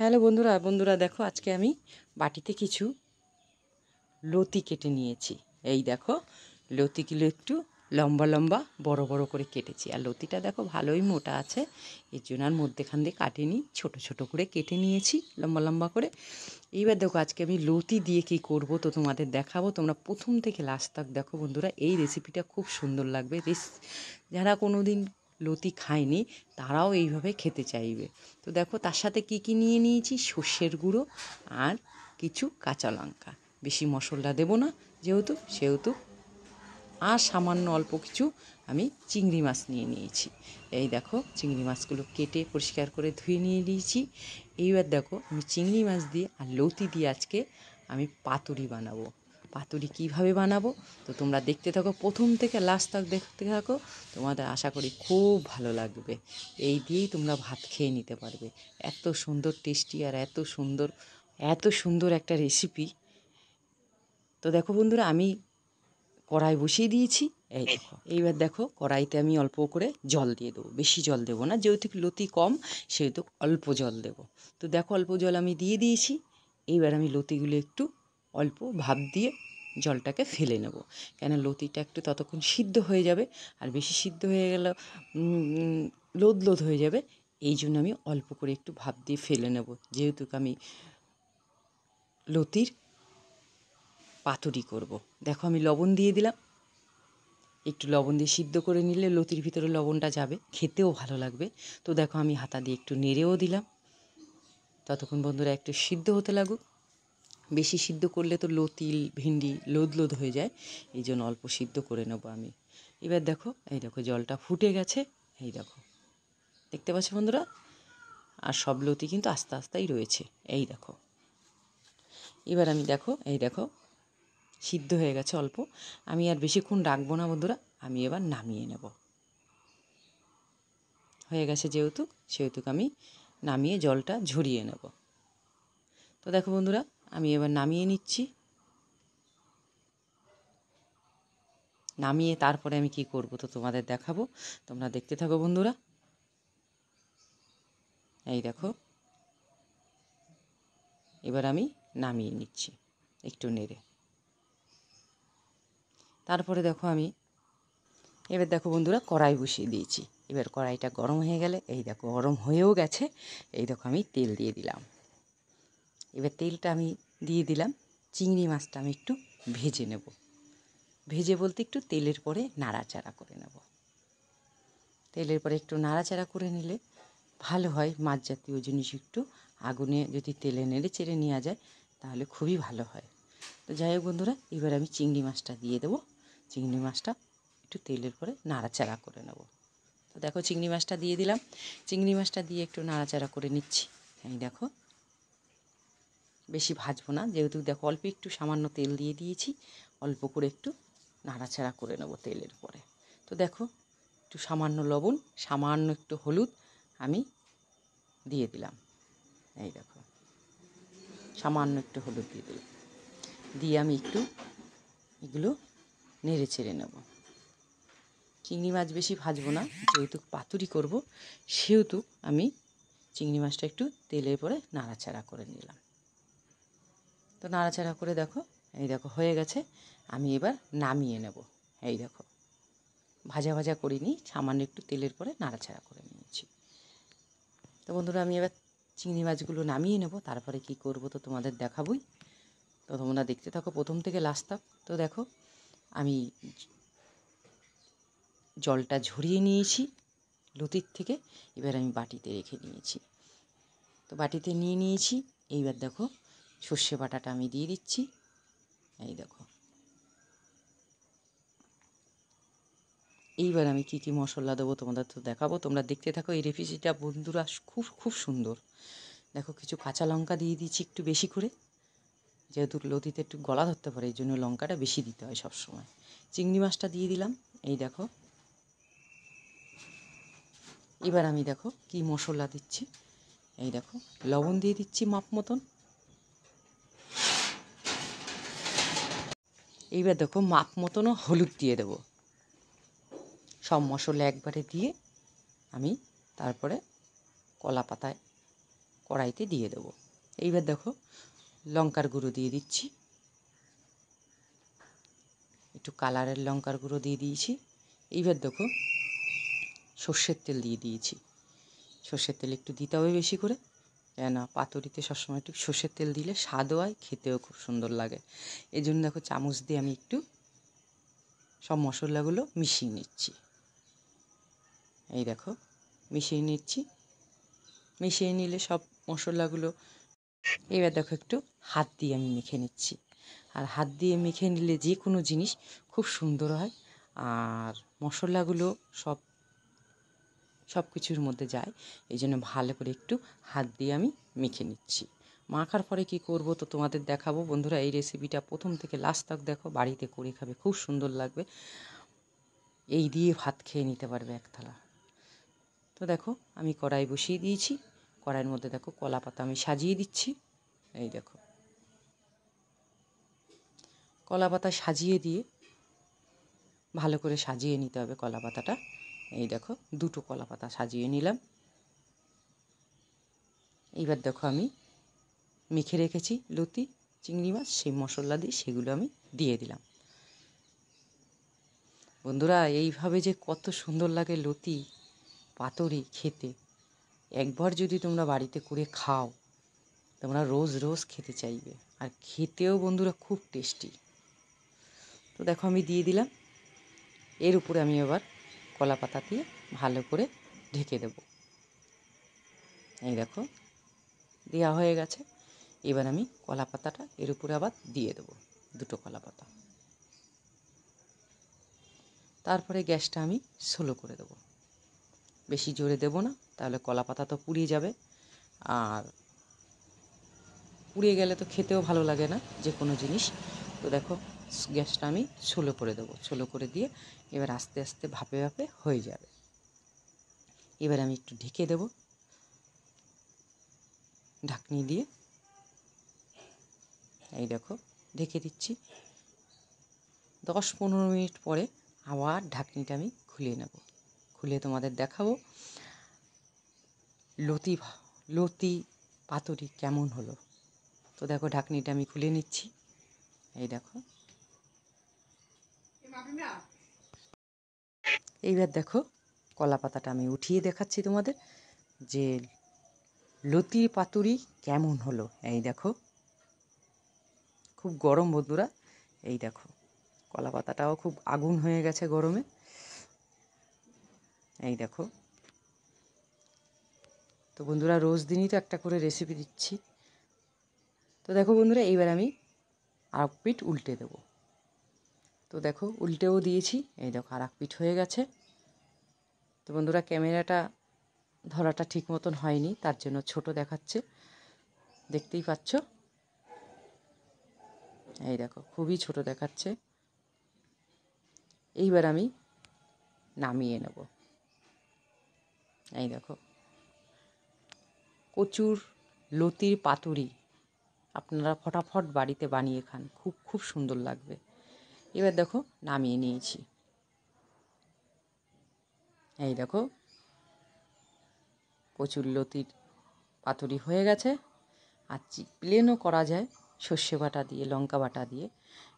Hello বন্ধুরা বন্ধুরা দেখো আজকে আমি বাটিতে কিছু লতি কেটে নিয়েছি এই দেখো লতিগুলো একটু লম্বা লম্বা বড় বড় করে কেটেছি আর লতিটা দেখো ভালোই মোটা আছে এর জন্য আর মধ্যেখান দিয়ে কাটিনি ছোট ছোট করে কেটে নিয়েছি লম্বা লম্বা করে এইবার দেখো আজকে আমি লতি দিয়ে কি করব তো তোমাদের দেখাবো তোমরা প্রথম থেকে লাস্ট তাক দেখো বন্ধুরা এই রেসিপিটা খুব সুন্দর লাগবে রেসি যারা কোনো দিন লতি খায়নি তারাও এইভাবে খেতে চাইবে তো দেখো তার সাথে কি কি নিয়ে নিয়েছি সর্ষের গুঁড়ো আর কিছু কাঁচা লঙ্কা বেশি মশলা দেবো না যেহেতু সেহেতু আর সামান্য অল্প কিছু আমি চিংড়ি মাছ নিয়ে নিয়েছি এই দেখো চিংড়ি মাছগুলো কেটে পরিষ্কার করে ধুয়ে নিয়ে নিয়েছি এইবার দেখো আমি চিংড়ি মাছ দিয়ে আর লতি দিয়ে আজকে আমি পাতুরি বানাবো পাতুরি কিভাবে বানাবো তো তোমরা দেখতে থাকো প্রথম থেকে লাস্ট তক দেখতে থাকো তোমাদের আশা করি খুব ভালো লাগবে এই দিয়েই তোমরা ভাত খেয়ে নিতে পারবে এত সুন্দর টেস্টি আর এত সুন্দর এত সুন্দর একটা রেসিপি তো দেখো বন্ধুরা আমি কড়াই বসিয়ে দিয়েছি এই দেখো এইবার দেখো কড়াইতে আমি অল্প করে জল দিয়ে দেবো বেশি জল দেবো না যেহেতু লতি কম সেহেতু অল্প জল দেবো তো দেখো অল্প জল আমি দিয়ে দিয়েছি এইবার আমি লতিগুলো একটু অল্প ভাপ দিয়ে জলটাকে ফেলে নেব কেন লতিটা একটু ততক্ষণ সিদ্ধ হয়ে যাবে আর বেশি সিদ্ধ হয়ে গেলে লোদ লোদ হয়ে যাবে এই জন্য আমি অল্প করে একটু ভাপ দিয়ে ফেলে নেব যেহেতু আমি লতির পাতুরি করব। দেখো আমি লবণ দিয়ে দিলাম একটু লবণ দিয়ে সিদ্ধ করে নিলে লতির ভিতরে লবণটা যাবে খেতেও ভালো লাগবে তো দেখো আমি হাতা দিয়ে একটু নেড়েও দিলাম ততক্ষণ বন্ধুরা একটু সিদ্ধ হতে লাগুক বেশি সিদ্ধ করলে তো লতি ভেন্ডি লোদ লোদ হয়ে যায় এই জন্য অল্প সিদ্ধ করে নেব আমি এবার দেখো এই দেখো জলটা ফুটে গেছে এই দেখো দেখতে পাচ্ছ বন্ধুরা আর সব লতি কিন্তু আস্তে আস্তেই রয়েছে এই দেখো এবার আমি দেখো এই দেখো সিদ্ধ হয়ে গেছে অল্প আমি আর বেশিক্ষণ রাখবো না বন্ধুরা আমি এবার নামিয়ে নেব হয়ে গেছে যেহেতু সেহেতু আমি নামিয়ে জলটা ঝরিয়ে নেব তো দেখো বন্ধুরা আমি এবার নামিয়ে নিচ্ছি নামিয়ে তারপরে আমি কি করব তো তোমাদের দেখাবো তোমরা দেখতে থাকো বন্ধুরা এই দেখো এবার আমি নামিয়ে নিচ্ছি একটু নেড়ে তারপরে দেখো আমি এবার দেখো বন্ধুরা কড়াই বসিয়ে দিয়েছি এবার কড়াইটা গরম হয়ে গেলে এই দেখো গরম হয়েও গেছে এই দেখো আমি তেল দিয়ে দিলাম এবার তেলটা আমি দিয়ে দিলাম চিংড়ি মাছটা আমি একটু ভেজে নেব ভেজে বলতে একটু তেলের পরে নাড়াচাড়া করে নেব তেলের পরে একটু নাড়াচাড়া করে নিলে ভালো হয় মাছ জাতীয় জিনিস একটু আগুনে যদি তেলে নেড়ে চেড়ে নেওয়া যায় তাহলে খুবই ভালো হয় তো যাই হোক বন্ধুরা এবার আমি চিংড়ি মাছটা দিয়ে দেবো চিংড়ি মাছটা একটু তেলের পরে নাড়াচাড়া করে নেব তো দেখো চিংড়ি মাছটা দিয়ে দিলাম চিংড়ি মাছটা দিয়ে একটু নাড়াচাড়া করে নিচ্ছি এই দেখো বেশি ভাজবো না যেহেতু দেখো অল্প একটু সামান্য তেল দিয়ে দিয়েছি অল্প করে একটু নাড়াচাড়া করে নেবো তেলের পরে তো দেখো একটু সামান্য লবণ সামান্য একটু হলুদ আমি দিয়ে দিলাম এই দেখো সামান্য একটু হলুদ দিয়ে দিলাম দিয়ে আমি একটু এগুলো নেড়ে চেড়ে নেব চিংড়ি মাছ বেশি ভাজবো না যেহেতু পাতুরি করব সেহেতু আমি চিংড়ি মাছটা একটু তেলের পরে নাড়াচাড়া করে নিলাম তো নাড়াচাড়া করে দেখো এই দেখো হয়ে গেছে আমি এবার নামিয়ে নেব এই দেখো ভাজা ভাজা করিনি সামান্য একটু তেলের পরে নাড়াচাড়া করে নিয়েছি তো বন্ধুরা আমি এবার চিংড়ি মাছগুলো নামিয়ে নেব তারপরে কি করব তো তোমাদের দেখাবই তো তোমরা দেখতে থাকো প্রথম থেকে লাস্ট তাক তো দেখো আমি জলটা ঝরিয়ে নিয়েছি লতির থেকে এবার আমি বাটিতে রেখে নিয়েছি তো বাটিতে নিয়ে নিয়েছি এইবার দেখো সর্ষে বাটাটা আমি দিয়ে দিচ্ছি এই দেখো এইবার আমি কি কি মশলা দেবো তোমাদের তো দেখাবো তোমরা দেখতে থাকো এই রেসিপিটা বন্ধুরা খুব খুব সুন্দর দেখো কিছু কাঁচা লঙ্কা দিয়ে দিচ্ছি একটু বেশি করে যেহেতু লতিতে একটু গলা ধরতে পারে এই জন্য লঙ্কাটা বেশি দিতে হয় সব সময় চিংড়ি মাছটা দিয়ে দিলাম এই দেখো এবার আমি দেখো কি মশলা দিচ্ছি এই দেখো লবণ দিয়ে দিচ্ছি মাপ মতন এইবার দেখো মাপ মতনও হলুদ দিয়ে দেবো সব মশলা একবারে দিয়ে আমি তারপরে কলা পাতায় কড়াইতে দিয়ে দেবো এইবার দেখো লঙ্কার গুঁড়ো দিয়ে দিচ্ছি একটু কালারের লঙ্কার গুঁড়ো দিয়ে দিয়েছি এইবার দেখো সর্ষের তেল দিয়ে দিয়েছি সর্ষের তেল একটু দিতে হবে বেশি করে না পাতুরিতে সবসময় একটু সর্ষের তেল দিলে স্বাদও হয় খেতেও খুব সুন্দর লাগে এই জন্য দেখো চামচ দিয়ে আমি একটু সব মশলাগুলো মিশিয়ে নিচ্ছি এই দেখো মিশিয়ে নিচ্ছি মিশিয়ে নিলে সব মশলাগুলো এবার দেখো একটু হাত দিয়ে আমি মেখে নিচ্ছি আর হাত দিয়ে মেখে নিলে যে কোনো জিনিস খুব সুন্দর হয় আর মশলাগুলো সব সব কিছুর মধ্যে যায় এই জন্য ভালো করে একটু হাত দিয়ে আমি মেখে নিচ্ছি মাখার পরে কি করব তো তোমাদের দেখাবো বন্ধুরা এই রেসিপিটা প্রথম থেকে লাস্ট তক দেখো বাড়িতে করে খাবে খুব সুন্দর লাগবে এই দিয়ে ভাত খেয়ে নিতে পারবে এক থালা তো দেখো আমি কড়াই বসিয়ে দিয়েছি কড়াইয়ের মধ্যে দেখো কলা পাতা আমি সাজিয়ে দিচ্ছি এই দেখো কলা পাতা সাজিয়ে দিয়ে ভালো করে সাজিয়ে নিতে হবে কলা পাতাটা এই দেখো দুটো কলা পাতা সাজিয়ে নিলাম এইবার দেখো আমি মেখে রেখেছি লতি চিংড়ি মাছ সেই মশলা দিয়ে সেগুলো আমি দিয়ে দিলাম বন্ধুরা এইভাবে যে কত সুন্দর লাগে লতি পাতরি খেতে একবার যদি তোমরা বাড়িতে করে খাও তোমরা রোজ রোজ খেতে চাইবে আর খেতেও বন্ধুরা খুব টেস্টি তো দেখো আমি দিয়ে দিলাম এর উপরে আমি এবার কলা পাতা দিয়ে ভালো করে ঢেকে দেব এই দেখো দেওয়া হয়ে গেছে এবার আমি কলা পাতাটা এর উপরে আবার দিয়ে দেব দুটো কলা পাতা তারপরে গ্যাসটা আমি স্লো করে দেব বেশি জোরে দেব না তাহলে কলা পাতা তো পুড়িয়ে যাবে আর পুড়িয়ে গেলে তো খেতেও ভালো লাগে না যে কোনো জিনিস তো দেখো গ্যাসটা আমি ছোলো করে দেবো ছোলো করে দিয়ে এবার আস্তে আস্তে ভাপে ভাপে হয়ে যাবে এবার আমি একটু ঢেকে দেব ঢাকনি দিয়ে এই দেখো ঢেকে দিচ্ছি দশ পনেরো মিনিট পরে আবার ঢাকনিটা আমি খুলে নেব খুলে তোমাদের দেখাবো লতি লতি পাতুরি কেমন হলো তো দেখো ঢাকনিটা আমি খুলে নিচ্ছি এই দেখো এইবার দেখো কলা পাতাটা আমি উঠিয়ে দেখাচ্ছি তোমাদের যে লতি পাতুরি কেমন হলো এই দেখো খুব গরম বন্ধুরা এই দেখো কলা পাতাটাও খুব আগুন হয়ে গেছে গরমে এই দেখো তো বন্ধুরা রোজ দিনই তো একটা করে রেসিপি দিচ্ছি তো দেখো বন্ধুরা এইবার আমি আপিট উল্টে দেবো তো দেখো উল্টেও দিয়েছি এই দেখো আর পিঠ হয়ে গেছে তো বন্ধুরা ক্যামেরাটা ধরাটা ঠিক মতন হয়নি তার জন্য ছোট দেখাচ্ছে দেখতেই পাচ্ছ এই দেখো খুবই ছোট দেখাচ্ছে এইবার আমি নামিয়ে নেব এই দেখো কচুর লতির পাতুরি আপনারা ফটাফট বাড়িতে বানিয়ে খান খুব খুব সুন্দর লাগবে এবার দেখো নামিয়ে নিয়েছি এই দেখো প্রচুর লতির পাতুরি হয়ে গেছে আর প্লেনও করা যায় সর্ষে বাটা দিয়ে লঙ্কা বাটা দিয়ে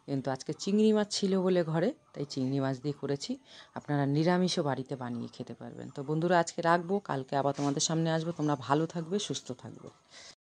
কিন্তু আজকে চিংড়ি মাছ ছিল বলে ঘরে তাই চিংড়ি মাছ দিয়ে করেছি আপনারা নিরামিষও বাড়িতে বানিয়ে খেতে পারবেন তো বন্ধুরা আজকে রাখবো কালকে আবার তোমাদের সামনে আসবো তোমরা ভালো থাকবে সুস্থ থাকবে